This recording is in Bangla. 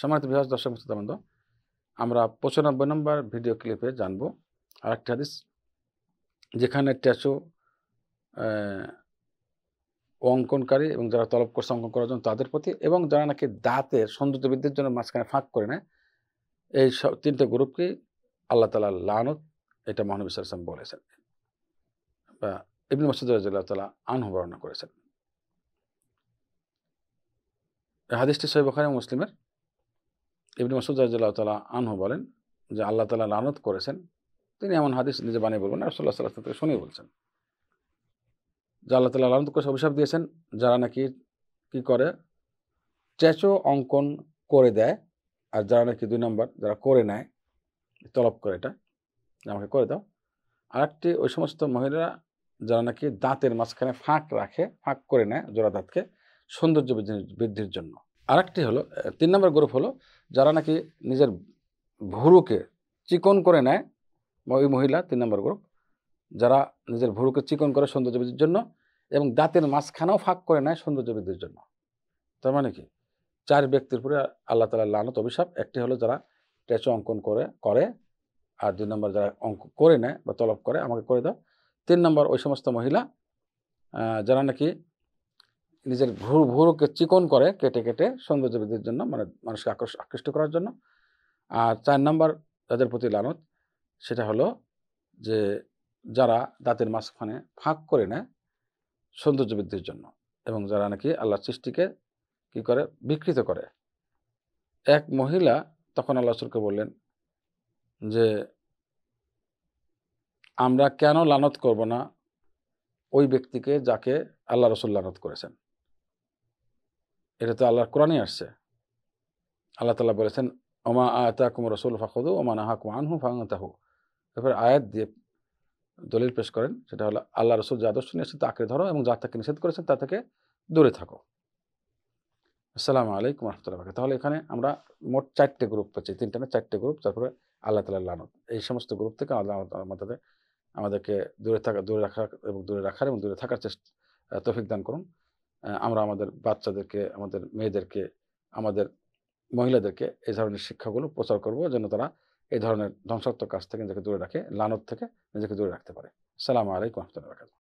সম্মানিত বিভাগ দর্শক মুস্তাবন্দ আমরা পঁচানব্বই নম্বর ভিডিও ক্লিপে জানব আরেকটি হাদিস যেখানে ট্যাচো অঙ্কনকারী এবং যারা তলব করছে অঙ্কন করার জন্য তাদের প্রতি এবং যারা নাকি দাঁতের বৃদ্ধির জন্য মাঝখানে ফাঁক করে নেয় এই সব তিনটে গ্রুপকে আল্লাহ তালা লানত এটা মহানবী ইসলাম বলেছেন বা ইবনু মসজিদ রাজিল্লাহ তালা আনহ বর্ণনা করেছেন হাদিসটি সৈব মুসলিমের ইবনে মাসুদ রাজিল্লাহ তালা আনহু বলেন যে আল্লাহ তালা লানত করেছেন তিনি এমন হাদিস নিজে বানিয়ে বলবেন রসল্লাহ সাল্লাহ থেকে শুনেই বলছেন যে আল্লাহ তালা লানত করে অভিশাপ দিয়েছেন যারা নাকি কি করে চেঁচো অঙ্কন করে দেয় আর যারা নাকি দুই নম্বর যারা করে নেয় তলব করে এটা আমাকে করে দাও আরেকটি ওই সমস্ত মহিলারা যারা নাকি দাঁতের মাঝখানে ফাঁক রাখে ফাঁক করে নেয় জোড়া দাঁতকে সৌন্দর্য বৃদ্ধির জন্য আরেকটি হলো তিন নম্বর গ্রুপ হলো যারা নাকি নিজের ভুরুকে চিকন করে নেয় ওই মহিলা তিন নম্বর গ্রুপ যারা নিজের ভুরুকে চিকন করে সৌন্দর্য বৃদ্ধির জন্য এবং দাঁতের মাঝখানেও ফাঁক করে নেয় সৌন্দর্য বৃদ্ধির জন্য তার মানে কি চার ব্যক্তির উপরে আল্লাহ তালা লানত অভিশাপ একটি হলো যারা ট্যাচু অঙ্কন করে করে আর দুই নম্বর যারা অঙ্ক করে নেয় বা তলব করে আমাকে করে দাও তিন নম্বর ওই সমস্ত মহিলা যারা নাকি নিজের ভুর ভুরুকে চিকন করে কেটে কেটে সৌন্দর্য বৃদ্ধির জন্য মানে মানুষকে আকর্ষ আকৃষ্ট করার জন্য আর চার নাম্বার যাদের প্রতি লানত সেটা হলো যে যারা দাঁতের মাঝখানে ফাঁক করে নেয় সৌন্দর্য বৃদ্ধির জন্য এবং যারা নাকি আল্লাহ সৃষ্টিকে কি করে বিকৃত করে এক মহিলা তখন আল্লাহ রসুলকে বললেন যে আমরা কেন লানত করব না ওই ব্যক্তিকে যাকে আল্লাহ রসুল লানত করেছেন এটা তো আল্লাহর কোরআনই আসছে আল্লাহ তালা বলেছেন ওমা আয়তা কুম রসুল ফাখদু ওমা নাহা কুমানহু ফাংতাহু তারপরে আয়াত দিয়ে দলিল পেশ করেন সেটা হলো আল্লাহ রসুল যা দর্শন নিয়ে তা আঁকড়ে ধরো এবং যা তাকে নিষেধ করেছেন তা থেকে দূরে থাকো আসসালামু আলাইকুম রহমতুল্লাহ তাহলে এখানে আমরা মোট চারটে গ্রুপ পাচ্ছি তিনটে না চারটে গ্রুপ তারপরে আল্লাহ তালা লানত এই সমস্ত গ্রুপ থেকে আল্লাহ আমাদের আমাদেরকে দূরে থাকা দূরে রাখা এবং দূরে রাখার এবং দূরে থাকার চেষ্টা তফিক দান করুন আমরা আমাদের বাচ্চাদেরকে আমাদের মেয়েদেরকে আমাদের মহিলাদেরকে এই ধরনের শিক্ষাগুলো প্রচার করব যেন তারা এই ধরনের ধ্বংসাত্মক কাজ থেকে নিজেকে দূরে রাখে লানত থেকে নিজেকে দূরে রাখতে পারে সালাম আলাইকুম রহমতুল্লাহ